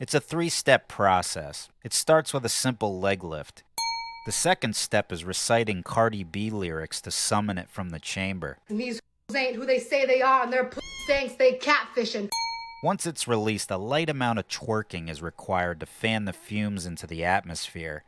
It's a three step process. It starts with a simple leg lift. The second step is reciting Cardi B lyrics to summon it from the chamber. And these ain't who they say they are, and they're thanks they catfishing. Once it's released, a light amount of twerking is required to fan the fumes into the atmosphere.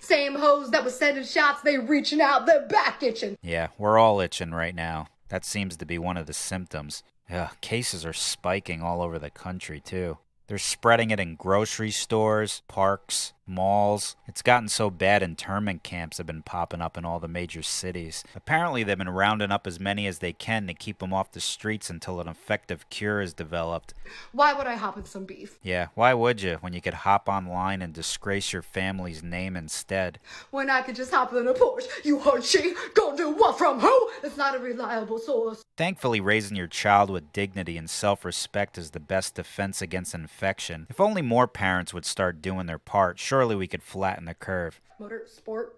Same hoes that was sending shots, they reaching out, they're back itching. Yeah, we're all itching right now. That seems to be one of the symptoms. Ugh, cases are spiking all over the country, too. They're spreading it in grocery stores, parks, malls. It's gotten so bad internment camps have been popping up in all the major cities. Apparently, they've been rounding up as many as they can to keep them off the streets until an effective cure is developed. Why would I hop in some beef? Yeah, why would you when you could hop online and disgrace your family's name instead? When I could just hop in a Porsche, you heard she, go do what from who? It's not a reliable source. Thankfully, raising your child with dignity and self respect is the best defense against infection. If only more parents would start doing their part, sure surely we could flatten the curve. Motor, sport,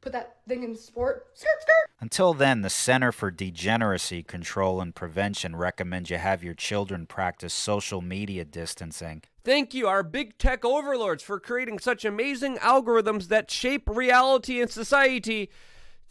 put that thing in sport. Skirt, skirt. Until then, the Center for Degeneracy Control and Prevention recommends you have your children practice social media distancing. Thank you, our big tech overlords, for creating such amazing algorithms that shape reality and society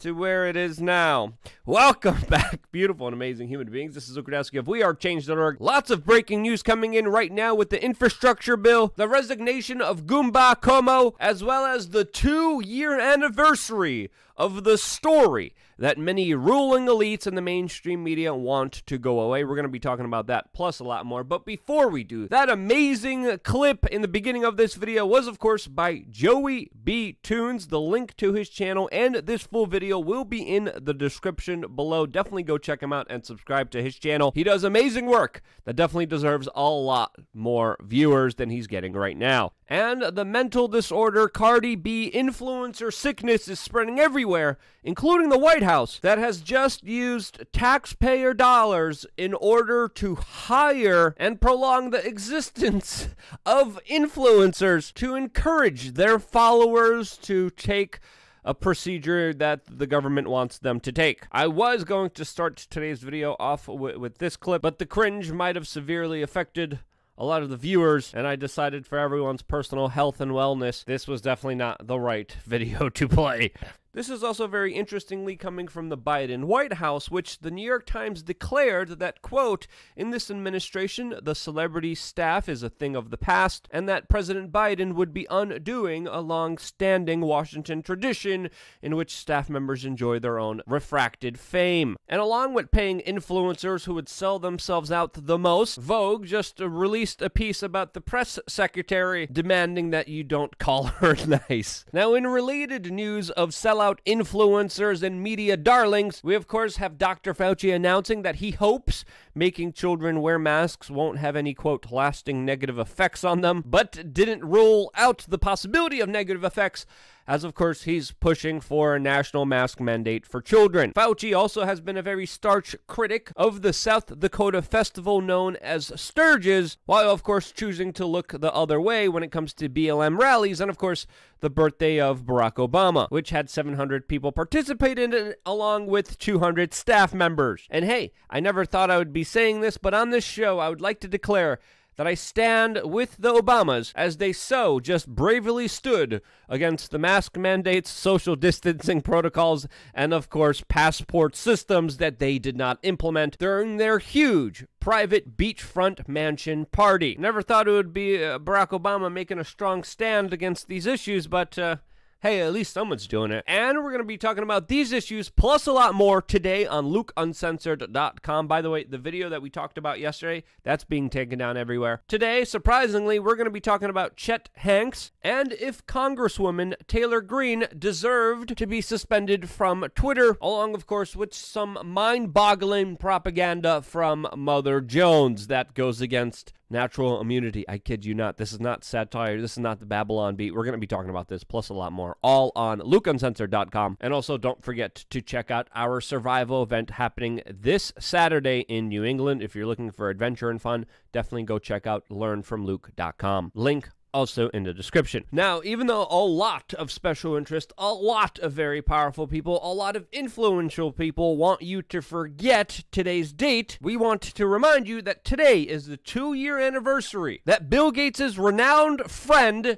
to where it is now. Welcome back, beautiful and amazing human beings. This is We of WeAreChange.org. Lots of breaking news coming in right now with the infrastructure bill, the resignation of Goomba Como, as well as the two-year anniversary of the story that many ruling elites in the mainstream media want to go away. We're going to be talking about that plus a lot more. But before we do, that amazing clip in the beginning of this video was, of course, by Joey B. Tunes. The link to his channel and this full video will be in the description below. Definitely go check him out and subscribe to his channel. He does amazing work that definitely deserves a lot more viewers than he's getting right now. And the mental disorder Cardi B influencer sickness is spreading everywhere, including the White House that has just used taxpayer dollars in order to hire and prolong the existence of influencers to encourage their followers to take a procedure that the government wants them to take. I was going to start today's video off with this clip, but the cringe might have severely affected a lot of the viewers, and I decided for everyone's personal health and wellness, this was definitely not the right video to play. This is also very interestingly coming from the Biden White House, which the New York Times declared that, quote, in this administration, the celebrity staff is a thing of the past, and that President Biden would be undoing a long standing Washington tradition in which staff members enjoy their own refracted fame. And along with paying influencers who would sell themselves out the most, Vogue just released a piece about the press secretary demanding that you don't call her nice. Now, in related news of sell out influencers and media darlings, we of course have Dr. Fauci announcing that he hopes making children wear masks won't have any, quote, lasting negative effects on them, but didn't rule out the possibility of negative effects as of course he's pushing for a national mask mandate for children. Fauci also has been a very starch critic of the South Dakota festival known as Sturges, while of course choosing to look the other way when it comes to BLM rallies and of course the birthday of Barack Obama, which had 700 people participate in it along with 200 staff members. And hey, I never thought I would be saying this, but on this show I would like to declare that I stand with the Obamas as they so just bravely stood against the mask mandates, social distancing protocols, and of course, passport systems that they did not implement during their huge private beachfront mansion party. Never thought it would be uh, Barack Obama making a strong stand against these issues, but. Uh, hey, at least someone's doing it. And we're going to be talking about these issues plus a lot more today on lukeuncensored.com. By the way, the video that we talked about yesterday, that's being taken down everywhere. Today, surprisingly, we're going to be talking about Chet Hanks and if Congresswoman Taylor Greene deserved to be suspended from Twitter, along, of course, with some mind boggling propaganda from Mother Jones that goes against Natural immunity. I kid you not. This is not satire. This is not the Babylon beat. We're going to be talking about this plus a lot more, all on lukeuncensored.com. And also, don't forget to check out our survival event happening this Saturday in New England. If you're looking for adventure and fun, definitely go check out learnfromluke.com. Link also in the description. Now, even though a lot of special interest, a lot of very powerful people, a lot of influential people want you to forget today's date, we want to remind you that today is the two year anniversary that Bill Gates' renowned friend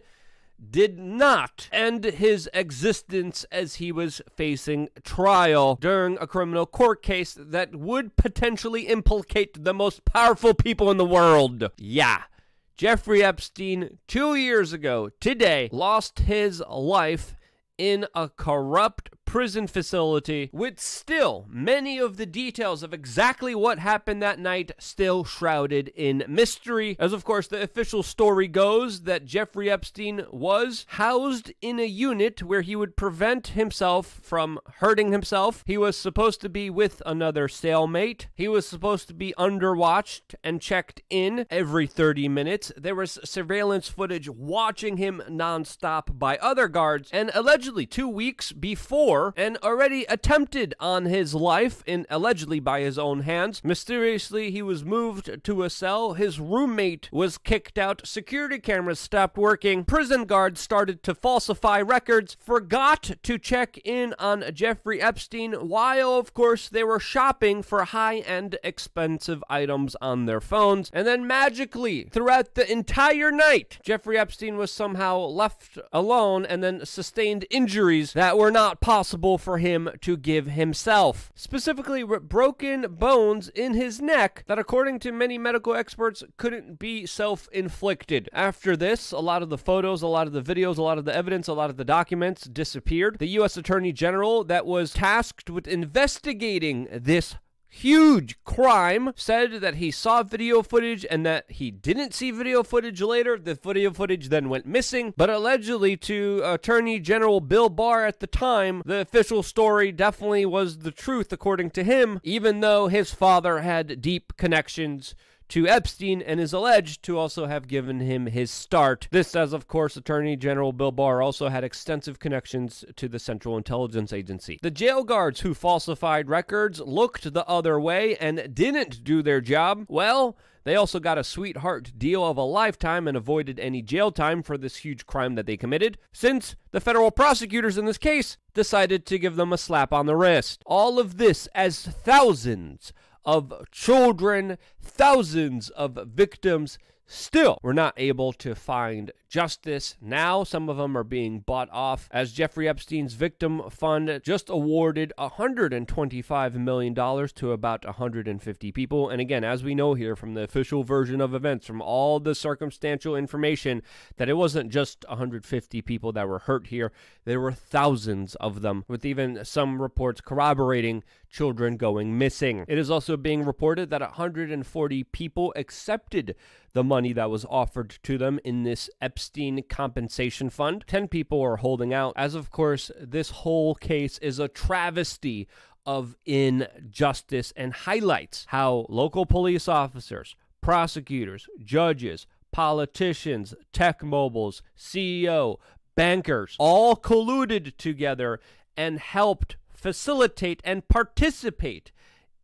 did not end his existence as he was facing trial during a criminal court case that would potentially implicate the most powerful people in the world. Yeah. Jeffrey Epstein, two years ago today, lost his life in a corrupt prison facility with still many of the details of exactly what happened that night still shrouded in mystery. As of course the official story goes that Jeffrey Epstein was housed in a unit where he would prevent himself from hurting himself. He was supposed to be with another cellmate. He was supposed to be underwatched and checked in every 30 minutes. There was surveillance footage watching him nonstop by other guards and allegedly 2 weeks before war and already attempted on his life in allegedly by his own hands. Mysteriously, he was moved to a cell. His roommate was kicked out. Security cameras stopped working. Prison guards started to falsify records. Forgot to check in on Jeffrey Epstein while, of course, they were shopping for high-end expensive items on their phones. And then magically, throughout the entire night, Jeffrey Epstein was somehow left alone and then sustained injuries that were not possible for him to give himself, specifically broken bones in his neck that, according to many medical experts, couldn't be self inflicted. After this, a lot of the photos, a lot of the videos, a lot of the evidence, a lot of the documents disappeared. The U.S. Attorney General that was tasked with investigating this huge crime said that he saw video footage and that he didn't see video footage later. The video footage then went missing, but allegedly to Attorney General Bill Barr at the time, the official story definitely was the truth according to him, even though his father had deep connections to Epstein and is alleged to also have given him his start. This, as of course, Attorney General Bill Barr also had extensive connections to the Central Intelligence Agency. The jail guards who falsified records looked the other way and didn't do their job. Well, they also got a sweetheart deal of a lifetime and avoided any jail time for this huge crime that they committed, since the federal prosecutors in this case decided to give them a slap on the wrist. All of this as thousands of children, thousands of victims Still, we're not able to find justice. Now, some of them are being bought off as Jeffrey Epstein's Victim Fund just awarded $125 million to about 150 people. And again, as we know here from the official version of events, from all the circumstantial information, that it wasn't just 150 people that were hurt here, there were thousands of them, with even some reports corroborating children going missing. It is also being reported that 140 people accepted the money that was offered to them in this Epstein compensation fund. 10 people are holding out, as of course, this whole case is a travesty of injustice and highlights how local police officers, prosecutors, judges, politicians, tech mobiles, CEO, bankers all colluded together and helped facilitate and participate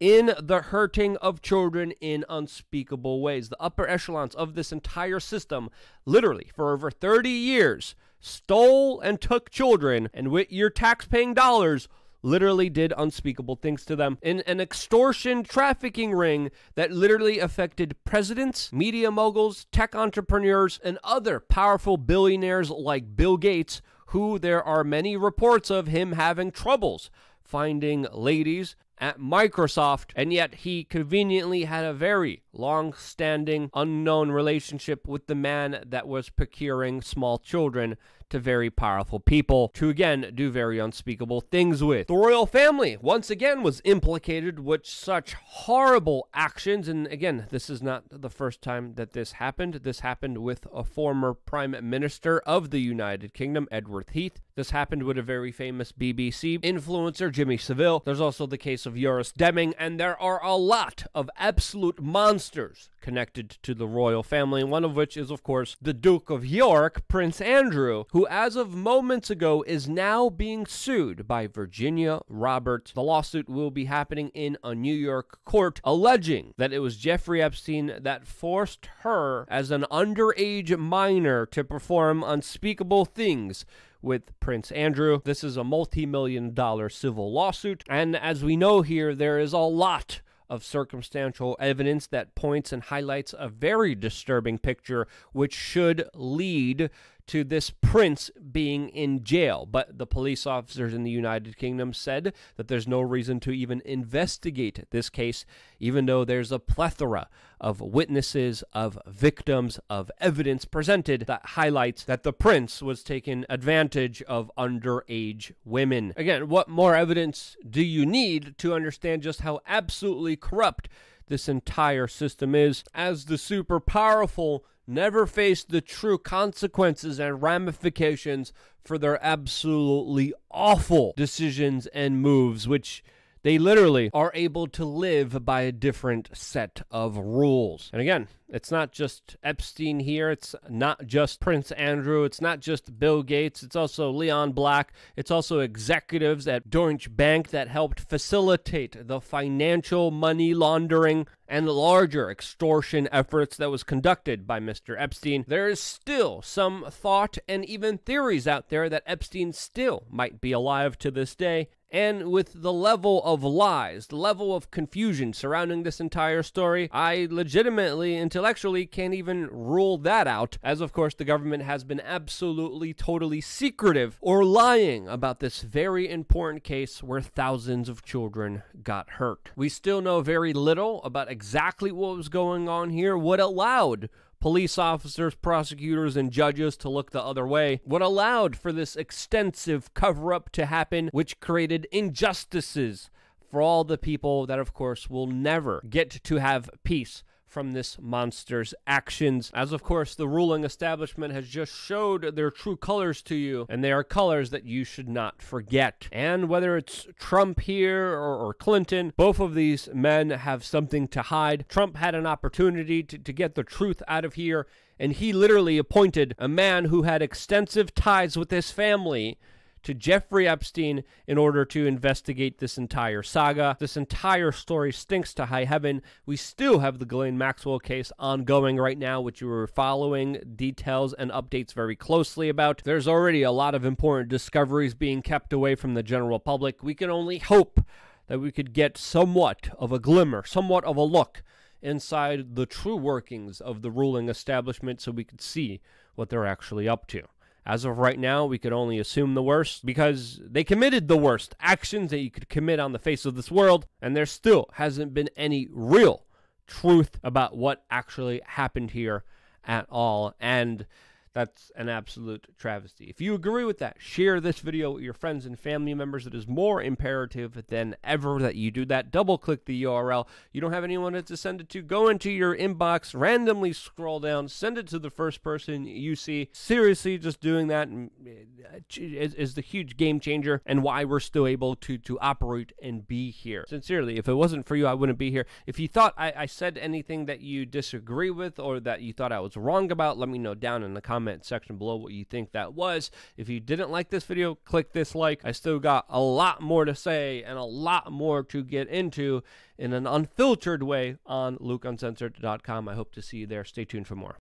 in the hurting of children in unspeakable ways. The upper echelons of this entire system, literally for over 30 years, stole and took children, and with your tax-paying dollars, literally did unspeakable things to them in an extortion trafficking ring that literally affected presidents, media moguls, tech entrepreneurs, and other powerful billionaires like Bill Gates, who there are many reports of him having troubles finding ladies at Microsoft, and yet he conveniently had a very long standing, unknown relationship with the man that was procuring small children to very powerful people to again do very unspeakable things with. The royal family once again was implicated with such horrible actions, and again, this is not the first time that this happened. This happened with a former prime minister of the United Kingdom, Edward Heath. This happened with a very famous BBC influencer, Jimmy Savile. There's also the case case of Eurus Deming, and there are a lot of absolute monsters connected to the royal family, one of which is, of course, the Duke of York, Prince Andrew, who, as of moments ago, is now being sued by Virginia Roberts. The lawsuit will be happening in a New York court, alleging that it was Jeffrey Epstein that forced her, as an underage minor, to perform unspeakable things with Prince Andrew. This is a multi million dollar civil lawsuit. And as we know here, there is a lot of circumstantial evidence that points and highlights a very disturbing picture, which should lead to this prince being in jail. But the police officers in the United Kingdom said that there's no reason to even investigate this case, even though there's a plethora of witnesses, of victims, of evidence presented that highlights that the prince was taking advantage of underage women. Again, what more evidence do you need to understand just how absolutely corrupt? This entire system is. As the super powerful never faced the true consequences and ramifications for their absolutely awful decisions and moves, which they literally are able to live by a different set of rules. And again, it's not just Epstein here. It's not just Prince Andrew. It's not just Bill Gates. It's also Leon Black. It's also executives at Deutsche Bank that helped facilitate the financial money laundering and larger extortion efforts that was conducted by Mr. Epstein, there is still some thought and even theories out there that Epstein still might be alive to this day and with the level of lies, the level of confusion surrounding this entire story, I legitimately, intellectually can't even rule that out, as of course the government has been absolutely, totally secretive or lying about this very important case where thousands of children got hurt. We still know very little about exactly what was going on here, what allowed police officers, prosecutors, and judges to look the other way, what allowed for this extensive cover up to happen, which created injustices for all the people that, of course, will never get to have peace from this monster's actions. As of course, the ruling establishment has just showed their true colors to you, and they are colors that you should not forget. And whether it's Trump here or, or Clinton, both of these men have something to hide. Trump had an opportunity to, to get the truth out of here, and he literally appointed a man who had extensive ties with his family to Jeffrey Epstein in order to investigate this entire saga. This entire story stinks to high heaven. We still have the Ghislaine Maxwell case ongoing right now, which you were following details and updates very closely about. There's already a lot of important discoveries being kept away from the general public. We can only hope that we could get somewhat of a glimmer, somewhat of a look inside the true workings of the ruling establishment so we could see what they're actually up to. As of right now, we could only assume the worst because they committed the worst actions that you could commit on the face of this world, and there still hasn't been any real truth about what actually happened here at all. And that's an absolute travesty. If you agree with that, share this video with your friends and family members. It is more imperative than ever that you do that. Double click the URL. You don't have anyone to send it to. Go into your inbox, randomly scroll down, send it to the first person you see. Seriously, just doing that mm, eh, is, is the huge game changer and why we're still able to, to operate and be here. Sincerely, if it wasn't for you, I wouldn't be here. If you thought I, I said anything that you disagree with or that you thought I was wrong about, let me know down in the comments comment section below what you think that was. If you didn't like this video, click this like. I still got a lot more to say and a lot more to get into in an unfiltered way on LukeUncensored.com. I hope to see you there. Stay tuned for more.